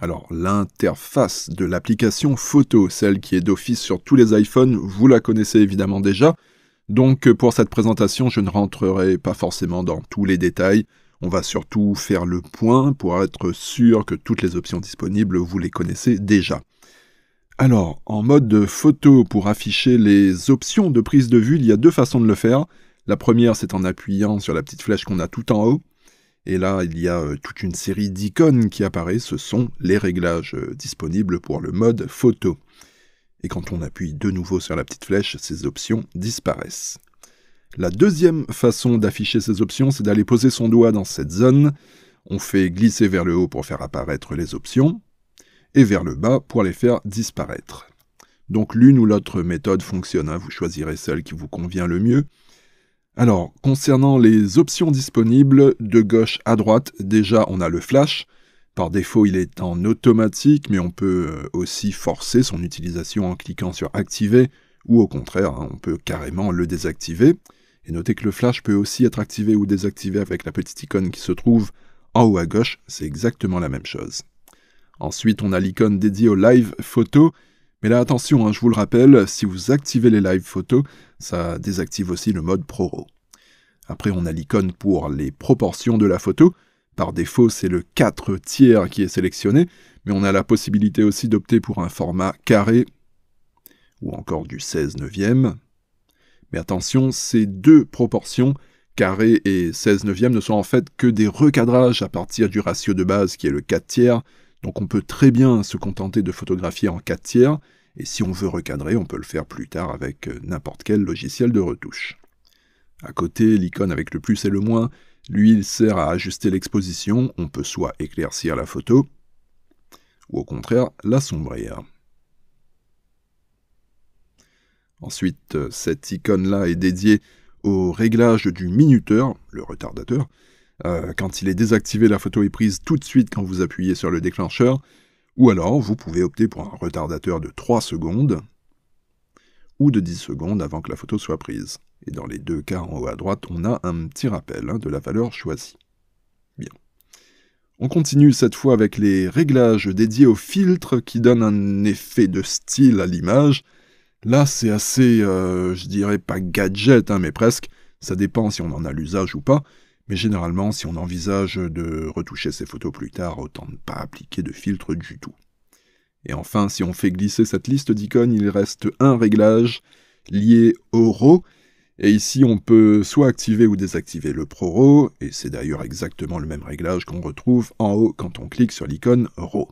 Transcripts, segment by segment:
Alors l'interface de l'application photo, celle qui est d'office sur tous les iPhones, vous la connaissez évidemment déjà. Donc euh, pour cette présentation, je ne rentrerai pas forcément dans tous les détails. On va surtout faire le point pour être sûr que toutes les options disponibles, vous les connaissez déjà. Alors, en mode photo, pour afficher les options de prise de vue, il y a deux façons de le faire. La première, c'est en appuyant sur la petite flèche qu'on a tout en haut. Et là, il y a euh, toute une série d'icônes qui apparaissent, ce sont les réglages euh, disponibles pour le mode photo. Et quand on appuie de nouveau sur la petite flèche, ces options disparaissent. La deuxième façon d'afficher ces options, c'est d'aller poser son doigt dans cette zone. On fait glisser vers le haut pour faire apparaître les options, et vers le bas pour les faire disparaître. Donc l'une ou l'autre méthode fonctionne, hein. vous choisirez celle qui vous convient le mieux. Alors, concernant les options disponibles, de gauche à droite, déjà on a le flash. Par défaut, il est en automatique, mais on peut euh, aussi forcer son utilisation en cliquant sur Activer, ou au contraire, hein, on peut carrément le désactiver. Et notez que le flash peut aussi être activé ou désactivé avec la petite icône qui se trouve en haut à gauche, c'est exactement la même chose. Ensuite, on a l'icône dédiée au live photo, mais là, attention, hein, je vous le rappelle, si vous activez les live photos, ça désactive aussi le mode ProRO. Après, on a l'icône pour les proportions de la photo. Par défaut, c'est le 4 tiers qui est sélectionné, mais on a la possibilité aussi d'opter pour un format carré ou encore du 16 neuvième. Mais attention, ces deux proportions, carré et 16 neuvième, ne sont en fait que des recadrages à partir du ratio de base qui est le 4 tiers, donc on peut très bien se contenter de photographier en 4 tiers, et si on veut recadrer, on peut le faire plus tard avec euh, n'importe quel logiciel de retouche. À côté, l'icône avec le plus et le moins, lui, il sert à ajuster l'exposition, on peut soit éclaircir la photo, ou au contraire, la l'assombrir. Ensuite, euh, cette icône-là est dédiée au réglage du minuteur, le retardateur, euh, quand il est désactivé, la photo est prise tout de suite quand vous appuyez sur le déclencheur. Ou alors, vous pouvez opter pour un retardateur de 3 secondes ou de 10 secondes avant que la photo soit prise. Et dans les deux cas, en haut à droite, on a un petit rappel hein, de la valeur choisie. Bien. On continue cette fois avec les réglages dédiés au filtre qui donnent un effet de style à l'image. Là, c'est assez, euh, je dirais pas gadget, hein, mais presque. Ça dépend si on en a l'usage ou pas. Mais généralement, si on envisage de retoucher ces photos plus tard, autant ne pas appliquer de filtre du tout. Et enfin, si on fait glisser cette liste d'icônes, il reste un réglage lié au RAW. Et ici, on peut soit activer ou désactiver le ProRAW. et c'est d'ailleurs exactement le même réglage qu'on retrouve en haut quand on clique sur l'icône RAW.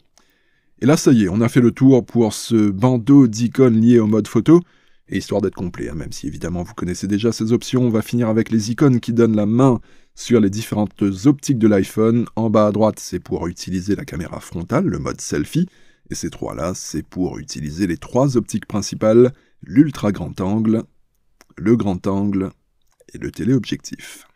Et là, ça y est, on a fait le tour pour ce bandeau d'icônes lié au mode photo. Et histoire d'être complet, hein, même si évidemment vous connaissez déjà ces options, on va finir avec les icônes qui donnent la main sur les différentes optiques de l'iPhone. En bas à droite, c'est pour utiliser la caméra frontale, le mode selfie. Et ces trois-là, c'est pour utiliser les trois optiques principales, l'ultra grand angle, le grand angle et le téléobjectif.